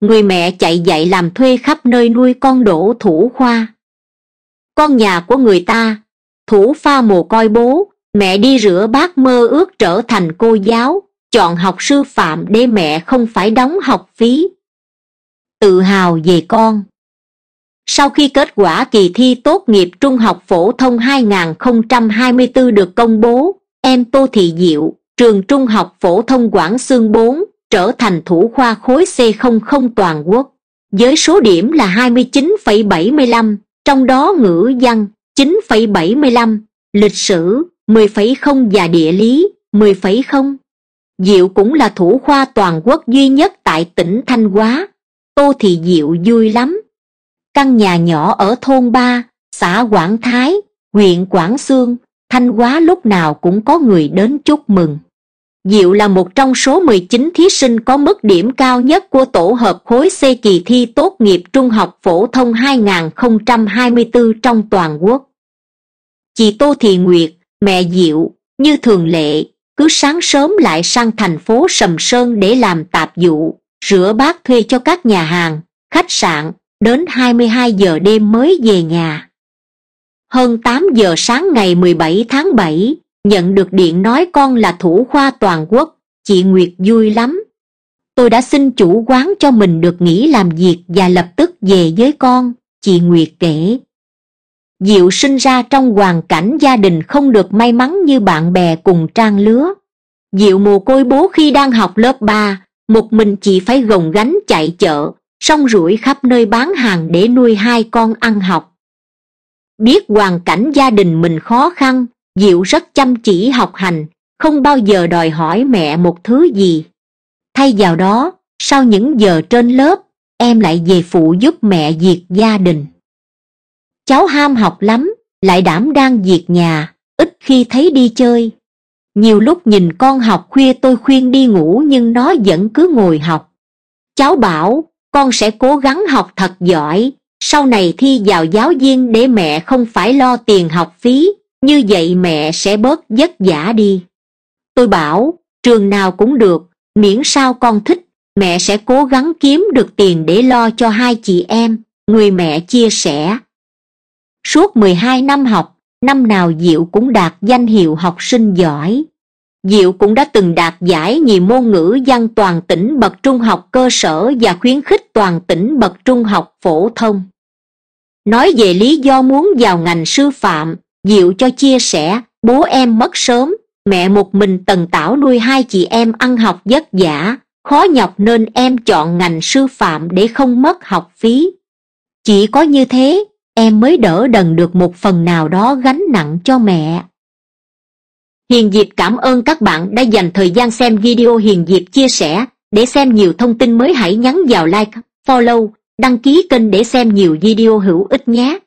người mẹ chạy dạy làm thuê khắp nơi nuôi con đỗ thủ khoa con nhà của người ta thủ pha mồ coi bố mẹ đi rửa bát mơ ước trở thành cô giáo chọn học sư phạm để mẹ không phải đóng học phí tự hào về con sau khi kết quả kỳ thi tốt nghiệp trung học phổ thông 2024 được công bố em tô thị diệu trường trung học phổ thông quảng sương bốn trở thành thủ khoa khối C00 toàn quốc, với số điểm là 29,75, trong đó ngữ văn 9,75, lịch sử 10,0 và địa lý 10,0. Diệu cũng là thủ khoa toàn quốc duy nhất tại tỉnh Thanh Hóa. Tô thì Diệu vui lắm. Căn nhà nhỏ ở thôn Ba, xã Quảng Thái, huyện Quảng Sương, Thanh Hóa lúc nào cũng có người đến chúc mừng diệu là một trong số 19 thí sinh có mức điểm cao nhất của tổ hợp khối c kỳ thi tốt nghiệp trung học phổ thông 2024 trong toàn quốc chị tô thị nguyệt mẹ diệu như thường lệ cứ sáng sớm lại sang thành phố sầm sơn để làm tạp vụ rửa bát thuê cho các nhà hàng khách sạn đến 22 giờ đêm mới về nhà hơn 8 giờ sáng ngày 17 tháng 7, nhận được điện nói con là thủ khoa toàn quốc chị nguyệt vui lắm tôi đã xin chủ quán cho mình được nghỉ làm việc và lập tức về với con chị nguyệt kể diệu sinh ra trong hoàn cảnh gia đình không được may mắn như bạn bè cùng trang lứa diệu mồ côi bố khi đang học lớp ba một mình chị phải gồng gánh chạy chợ xong rủi khắp nơi bán hàng để nuôi hai con ăn học biết hoàn cảnh gia đình mình khó khăn diệu rất chăm chỉ học hành không bao giờ đòi hỏi mẹ một thứ gì thay vào đó sau những giờ trên lớp em lại về phụ giúp mẹ diệt gia đình cháu ham học lắm lại đảm đang diệt nhà ít khi thấy đi chơi nhiều lúc nhìn con học khuya tôi khuyên đi ngủ nhưng nó vẫn cứ ngồi học cháu bảo con sẽ cố gắng học thật giỏi sau này thi vào giáo viên để mẹ không phải lo tiền học phí như vậy mẹ sẽ bớt vất vả đi tôi bảo trường nào cũng được miễn sao con thích mẹ sẽ cố gắng kiếm được tiền để lo cho hai chị em người mẹ chia sẻ suốt mười hai năm học năm nào diệu cũng đạt danh hiệu học sinh giỏi diệu cũng đã từng đạt giải nhiều môn ngữ văn toàn tỉnh bậc trung học cơ sở và khuyến khích toàn tỉnh bậc trung học phổ thông nói về lý do muốn vào ngành sư phạm diệu cho chia sẻ bố em mất sớm mẹ một mình tần tảo nuôi hai chị em ăn học vất vả khó nhọc nên em chọn ngành sư phạm để không mất học phí chỉ có như thế em mới đỡ đần được một phần nào đó gánh nặng cho mẹ hiền diệp cảm ơn các bạn đã dành thời gian xem video hiền diệp chia sẻ để xem nhiều thông tin mới hãy nhắn vào like follow đăng ký kênh để xem nhiều video hữu ích nhé